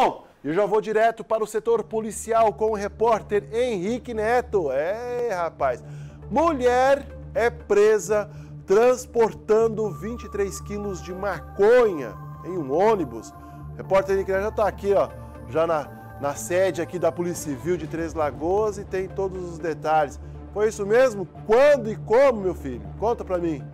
Bom, eu já vou direto para o setor policial com o repórter Henrique Neto. É, rapaz. Mulher é presa transportando 23 quilos de maconha em um ônibus. O repórter Henrique Neto já está aqui, ó, já na, na sede aqui da Polícia Civil de Três Lagoas e tem todos os detalhes. Foi isso mesmo? Quando e como, meu filho? Conta para mim.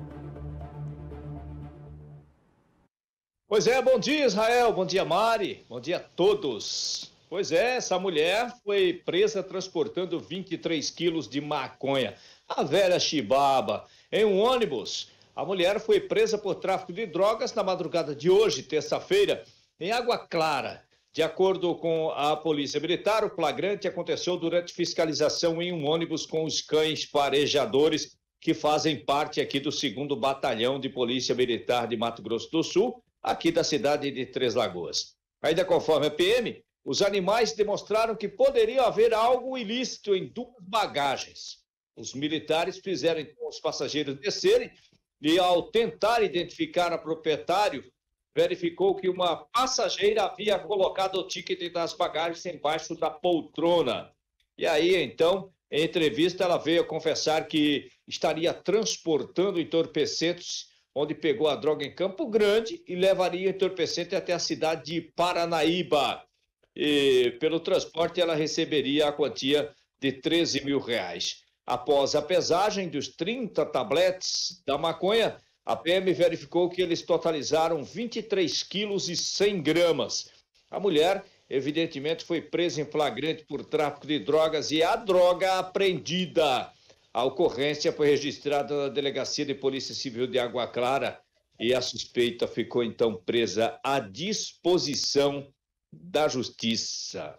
Pois é, bom dia Israel, bom dia Mari, bom dia a todos. Pois é, essa mulher foi presa transportando 23 quilos de maconha, a velha chibaba, em um ônibus. A mulher foi presa por tráfico de drogas na madrugada de hoje, terça-feira, em Água Clara. De acordo com a Polícia Militar, o flagrante aconteceu durante fiscalização em um ônibus com os cães farejadores que fazem parte aqui do 2 Batalhão de Polícia Militar de Mato Grosso do Sul aqui da cidade de Três Lagoas. Ainda conforme a PM, os animais demonstraram que poderia haver algo ilícito em duas bagagens. Os militares fizeram então os passageiros descerem e, ao tentar identificar a proprietário, verificou que uma passageira havia colocado o ticket das bagagens embaixo da poltrona. E aí, então, em entrevista, ela veio confessar que estaria transportando entorpecentes onde pegou a droga em Campo Grande e levaria o entorpecente até a cidade de Paranaíba. E, pelo transporte, ela receberia a quantia de 13 mil reais. Após a pesagem dos 30 tabletes da maconha, a PM verificou que eles totalizaram 23 quilos e 100 gramas. A mulher, evidentemente, foi presa em flagrante por tráfico de drogas e a droga apreendida a ocorrência foi registrada na Delegacia de Polícia Civil de Água Clara e a suspeita ficou então presa à disposição da Justiça.